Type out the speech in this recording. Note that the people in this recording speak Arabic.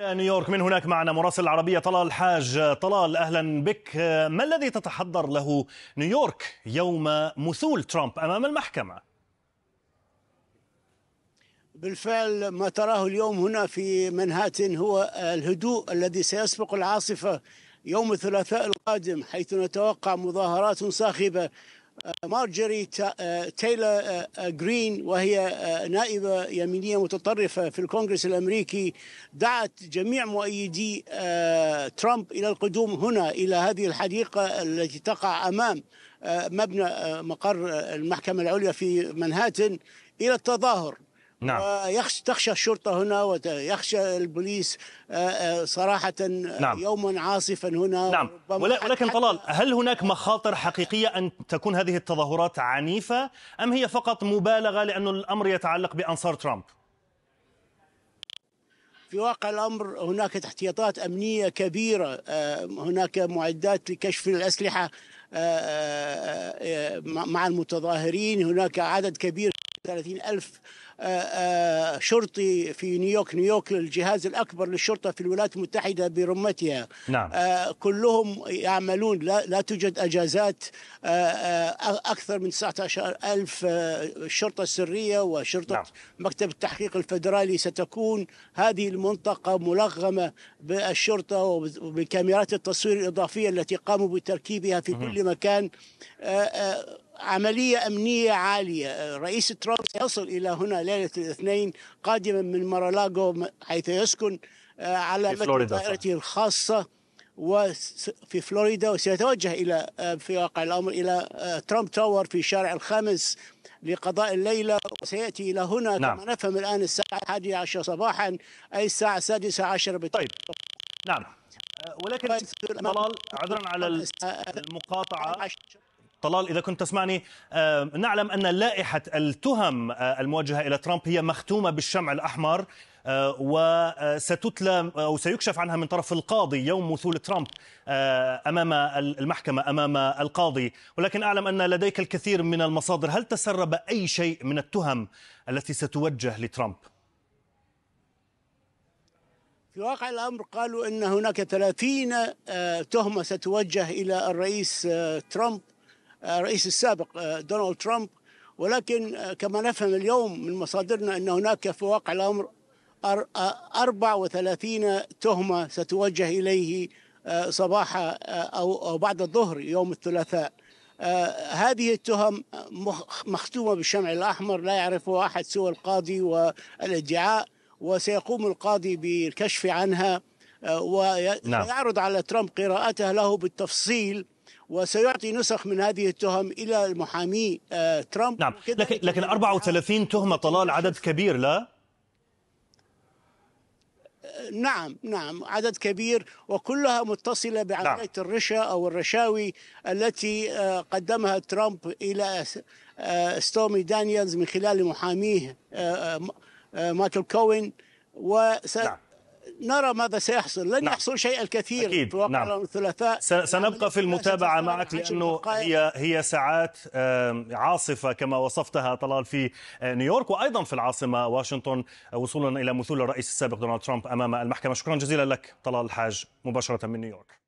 إلى نيويورك من هناك معنا مراسل العربية طلال الحاج طلال أهلا بك ما الذي تتحضر له نيويورك يوم مثول ترامب أمام المحكمة؟ بالفعل ما تراه اليوم هنا في منهاتن هو الهدوء الذي سيسبق العاصفة يوم الثلاثاء القادم حيث نتوقع مظاهرات صاخبة مارجري آه، تايلر آه، آه، جرين وهي نائبة يمينية متطرفة في الكونغرس الأمريكي دعت جميع مؤيدي ترامب إلى القدوم هنا إلى هذه الحديقة التي تقع أمام مبنى مقر المحكمة العليا في منهاتن إلى التظاهر نعم ويخشى تخشى الشرطة هنا ويخشى البوليس آه، آه، صراحة نعم. يوما عاصفا هنا نعم ولكن طلال هل هناك مخاطر حقيقية أن تكون هذه التظاهرات عنيفة أم هي فقط مبالغة لأن الأمر يتعلق بأنصار ترامب؟ في واقع الامر هناك احتياطات امنيه كبيره آه، هناك معدات لكشف الاسلحه مع المتظاهرين هناك عدد كبير 30 ألف آه، آه، شرطي في نيويورك نيويورك الجهاز الأكبر للشرطة في الولايات المتحدة برمتها نعم. آه، كلهم يعملون لا, لا توجد أجازات أكثر من 19 ألف الشرطة السرية وشرطة نعم. مكتب التحقيق الفدرالي ستكون هذه المنطقة ملغمة بالشرطة وبكاميرات التصوير الإضافية التي قاموا بتركيبها في كل مكان عملية أمنية عالية رئيس ترامب سيصل إلى هنا ليلة الاثنين قادما من مارالاجو حيث يسكن آه، على طائرته الخاصة وفي فلوريدا وسيتوجه إلى آه، في واقع الأمر إلى آه، ترامب تاور في شارع الخامس لقضاء الليلة وسيأتي إلى هنا نعم. كما نفهم الآن الساعة 11 صباحا أي الساعة السادسة عشر بالطبع. طيب نعم ولكن طلال عذرا على المقاطعة طلال إذا كنت تسمعني نعلم أن لائحة التهم آه، الموجهة إلى ترامب هي مختومة بالشمع الأحمر آه، وستتلى أو سيكشف عنها من طرف القاضي يوم وصول ترامب آه، أمام المحكمة أمام القاضي ولكن أعلم أن لديك الكثير من المصادر هل تسرب أي شيء من التهم التي ستوجه لترامب؟ في واقع الأمر قالوا أن هناك 30 تهمة ستوجه إلى الرئيس ترامب الرئيس السابق آه، دونالد ترامب ولكن آه، كما نفهم اليوم من مصادرنا أن هناك في واقع الأمر 34 آه، تهمة ستوجه إليه صباح أو بعد الظهر يوم الثلاثاء هذه التهم مختومة بالشمع الأحمر لا يعرفها أحد سوى القاضي والادعاء وسيقوم القاضي بالكشف عنها ويعرض نعم. على ترامب قراءته له بالتفصيل وسيعطي نسخ من هذه التهم الى محامي آه، ترامب نعم لكن لكن 34 تهمه طلال عدد كبير لا آه، نعم نعم عدد كبير وكلها متصلة بعملية نعم. الرشا أو الرشاوي التي آه، قدمها ترامب إلى ستومي دانيالز من خلال محاميه مايكل كوين وس... نعم. نرى ماذا سيحصل لن نعم. يحصل شيء الكثير أكيد. نعم. نعم، في نعم. الثلاثاء سنبقى في المتابعة معك لأنه هي هي ساعات عاصفة كما وصفتها طلال في آه، نيويورك وأيضا في العاصمة واشنطن وصولا إلى مثول الرئيس السابق دونالد ترامب أمام المحكمة شكرا جزيلا لك طلال الحاج مباشرة من نيويورك